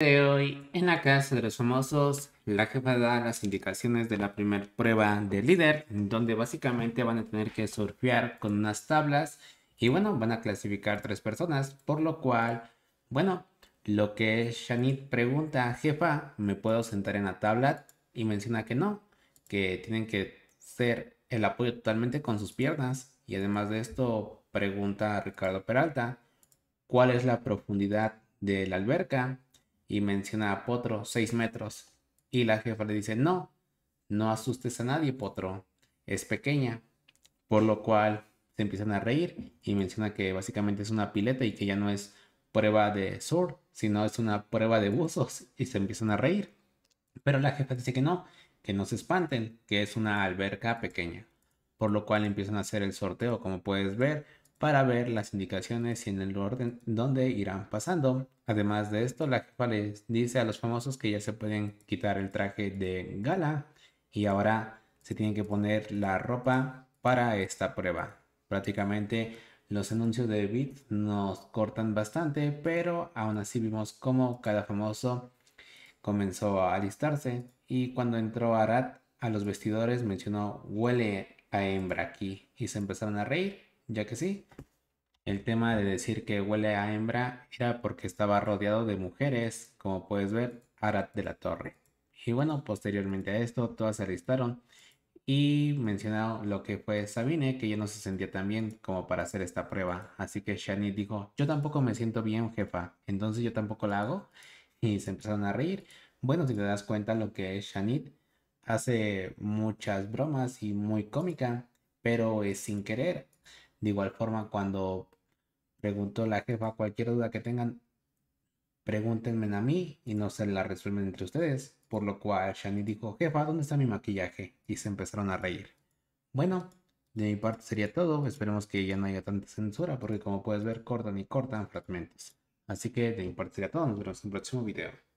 de hoy, en la casa de los famosos, la jefa da las indicaciones de la primera prueba de líder, donde básicamente van a tener que surfear con unas tablas y bueno, van a clasificar tres personas, por lo cual, bueno, lo que Shanit pregunta, jefa, ¿me puedo sentar en la tabla? Y menciona que no, que tienen que ser el apoyo totalmente con sus piernas. Y además de esto, pregunta a Ricardo Peralta, ¿cuál es la profundidad de la alberca? y menciona a Potro, 6 metros. Y la jefa le dice, no, no asustes a nadie, Potro, es pequeña. Por lo cual se empiezan a reír y menciona que básicamente es una pileta y que ya no es prueba de sur, sino es una prueba de buzos y se empiezan a reír. Pero la jefa dice que no, que no se espanten, que es una alberca pequeña. Por lo cual empiezan a hacer el sorteo, como puedes ver, para ver las indicaciones y en el orden donde irán pasando. Además de esto, la jefa les dice a los famosos que ya se pueden quitar el traje de gala y ahora se tienen que poner la ropa para esta prueba. Prácticamente los anuncios de Beat nos cortan bastante, pero aún así vimos cómo cada famoso comenzó a alistarse y cuando entró Arat a los vestidores mencionó huele a hembra aquí y se empezaron a reír ya que sí, el tema de decir que huele a hembra era porque estaba rodeado de mujeres, como puedes ver, Arat de la Torre. Y bueno, posteriormente a esto, todas se arristaron y mencionaron lo que fue Sabine, que ya no se sentía tan bien como para hacer esta prueba. Así que Shani dijo, yo tampoco me siento bien, jefa, entonces yo tampoco la hago. Y se empezaron a reír. Bueno, si te das cuenta lo que es Shanit, hace muchas bromas y muy cómica, pero es sin querer. De igual forma, cuando preguntó la jefa, cualquier duda que tengan, pregúntenme a mí y no se la resuelven entre ustedes. Por lo cual Shani dijo, jefa, ¿dónde está mi maquillaje? Y se empezaron a reír. Bueno, de mi parte sería todo. Esperemos que ya no haya tanta censura porque como puedes ver cortan y cortan fragmentos. Así que de mi parte sería todo. Nos vemos en el próximo video.